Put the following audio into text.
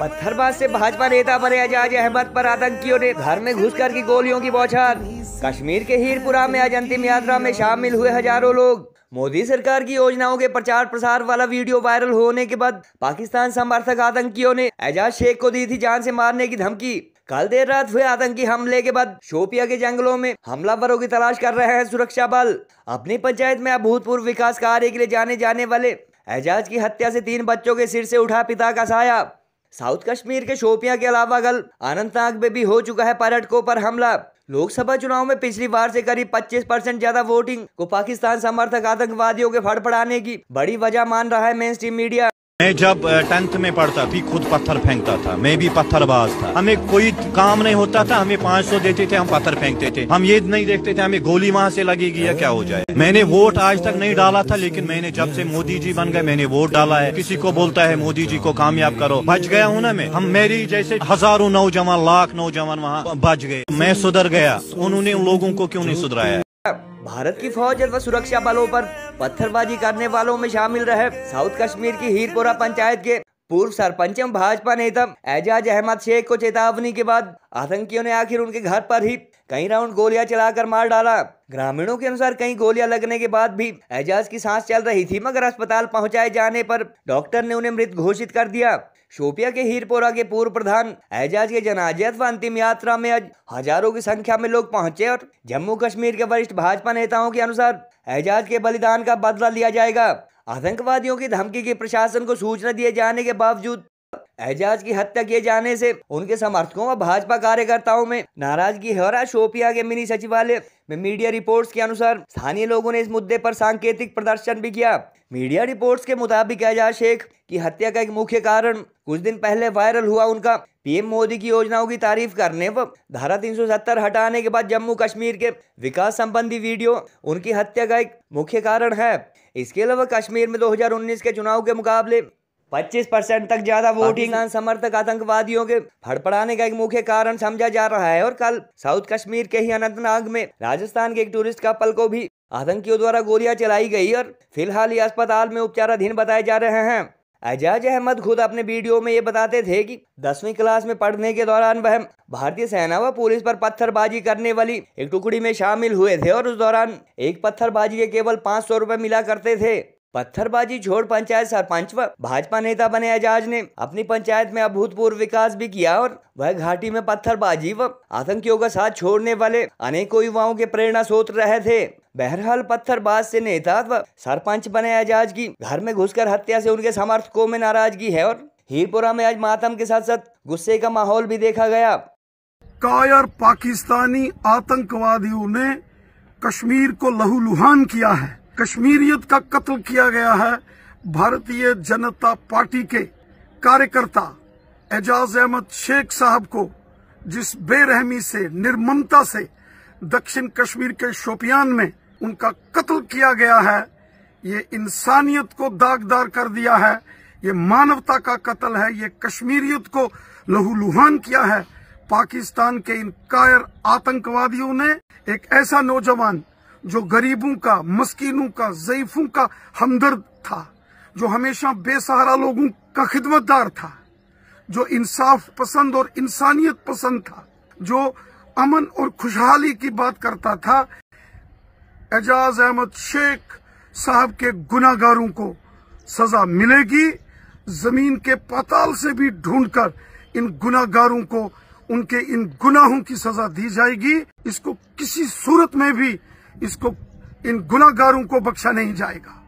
पत्थरबाज से भाजपा नेता बने एजाज अहमद पर आतंकियों ने घर में घुसकर की गोलियों की बौछार कश्मीर के हीरपुरा में आज अंतिम यात्रा में शामिल हुए हजारों लोग मोदी सरकार की योजनाओं के प्रचार प्रसार वाला वीडियो वायरल होने के बाद पाकिस्तान समर्थक आतंकियों ने एजाज शेख को दी थी जान से मारने की धमकी कल देर रात हुए आतंकी हमले के बाद शोपिया के जंगलों में हमलावरों की तलाश कर रहे हैं सुरक्षा बल अपनी पंचायत में अभूतपूर्व विकास कार्य के लिए जाने जाने वाले एजाज की हत्या से तीन बच्चों के सिर से उठा पिता का साया साउथ कश्मीर के शोपिया के अलावा कल अनंतनाग में भी हो चुका है पर्यटकों पर हमला लोकसभा चुनाव में पिछली बार से करीब 25 परसेंट ज्यादा वोटिंग को पाकिस्तान समर्थक आतंकवादियों के फड़फड़ाने की बड़ी वजह मान रहा है मेन मीडिया मैं जब टेंथ में पढ़ता थी खुद पत्थर फेंकता था मैं भी पत्थरबाज था हमें कोई काम नहीं होता था हमें 500 देते थे हम पत्थर फेंकते थे हम ये नहीं देखते थे हमें गोली वहाँ से लगेगी या क्या हो जाए मैंने वोट आज तक नहीं डाला था लेकिन मैंने जब से मोदी जी बन गए मैंने वोट डाला है किसी को बोलता है मोदी जी को कामयाब करो बच गया हूँ ना मैं हम मेरी जैसे हजारों नौजवान लाख नौजवान वहाँ बच गए मैं सुधर गया उन्होंने उन लोगों को क्यों नहीं सुधराया भारत की फौज अथवा सुरक्षा बलों पर पत्थरबाजी करने वालों में शामिल रहे साउथ कश्मीर की हीरपुरा पंचायत के पूर्व सरपंच एवं भाजपा नेता एजाज अहमद शेख को चेतावनी के बाद आतंकियों ने आखिर उनके घर पर ही कई राउंड गोलियां चलाकर मार डाला ग्रामीणों के अनुसार कई गोलियां लगने के बाद भी एजाज की सांस चल रही थी मगर अस्पताल पहुंचाए जाने पर डॉक्टर ने उन्हें मृत घोषित कर दिया शोपिया के हीरपोरा के पूर्व प्रधान एजाज के जनाजे व अंतिम यात्रा में आज हजारों की संख्या में लोग पहुंचे और जम्मू कश्मीर के वरिष्ठ भाजपा नेताओं के अनुसार एजाज के बलिदान का बदला लिया जाएगा आतंकवादियों की धमकी की प्रशासन को सूचना दिए जाने के बावजूद एजाज की हत्या किए जाने से उनके समर्थकों व भाजपा कार्यकर्ताओं में नाराजगी है रहा शोपिया के मिनी सचिवालय में मीडिया रिपोर्ट्स के अनुसार स्थानीय लोगों ने इस मुद्दे पर सांकेतिक प्रदर्शन भी किया मीडिया रिपोर्ट्स के मुताबिक एजाज शेख की हत्या का एक मुख्य कारण कुछ दिन पहले वायरल हुआ उनका पीएम मोदी की योजनाओं की तारीफ करने व धारा 370 हटाने के बाद जम्मू कश्मीर के विकास संबंधी वीडियो उनकी हत्या का एक मुख्य कारण है इसके अलावा कश्मीर में 2019 के चुनाव के मुकाबले 25 परसेंट तक ज्यादा वोटिंग समर्थक आतंकवादियों के फड़फड़ाने का एक मुख्य कारण समझा जा रहा है और कल साउथ कश्मीर के ही अनंतनाग में राजस्थान के एक टूरिस्ट कपल को भी आतंकियों द्वारा गोलियां चलाई गई और फिलहाल ये अस्पताल में उपचाराधीन बताए जा रहे हैं एजाज अहमद खुद अपने वीडियो में ये बताते थे कि दसवीं क्लास में पढ़ने के दौरान वह भारतीय सेना व पुलिस पर पत्थरबाजी करने वाली एक टुकड़ी में शामिल हुए थे और उस दौरान एक पत्थरबाजी के केवल पाँच सौ रुपये मिला करते थे पत्थरबाजी छोड़ पंचायत सरपंच व भाजपा नेता बने एजाज ने अपनी पंचायत में अभूतपूर्व विकास भी किया और वह घाटी में पत्थरबाजी व आतंकियों का साथ छोड़ने वाले अनेकों युवाओं के प्रेरणा स्रोत रहे थे बहरहाल पत्थरबाज से नेता व सरपंच बने एजाज की घर में घुसकर हत्या से उनके समर्थकों में नाराजगी है और हीरपुरा में आज मातम के साथ साथ गुस्से का माहौल भी देखा गया कायर पाकिस्तानी आतंकवादियों ने कश्मीर को लहूलुहान किया है कश्मीरियत का कत्ल किया गया है भारतीय जनता पार्टी के कार्यकर्ता एजाज अहमद शेख साहब को जिस बेरहमी से निर्ममता से दक्षिण कश्मीर के शोपियान में उनका कत्ल किया गया है ये इंसानियत को दागदार कर दिया है ये मानवता का कत्ल है ये कश्मीरियत को लहूलुहान किया है पाकिस्तान के इन कायर आतंकवादियों ने एक ऐसा नौजवान जो गरीबों का मस्किनों का जयफों का हमदर्द था जो हमेशा बेसहारा लोगों का खिदमतदार था जो इंसाफ पसंद और इंसानियत पसंद था जो अमन और खुशहाली की बात करता था एजाज अहमद शेख साहब के गुनागारों को सजा मिलेगी जमीन के पाताल से भी ढूंढकर इन गुनागारों को उनके इन गुनाहों की सजा दी जाएगी इसको किसी सूरत में भी इसको इन गुनागारों को बख्शा नहीं जाएगा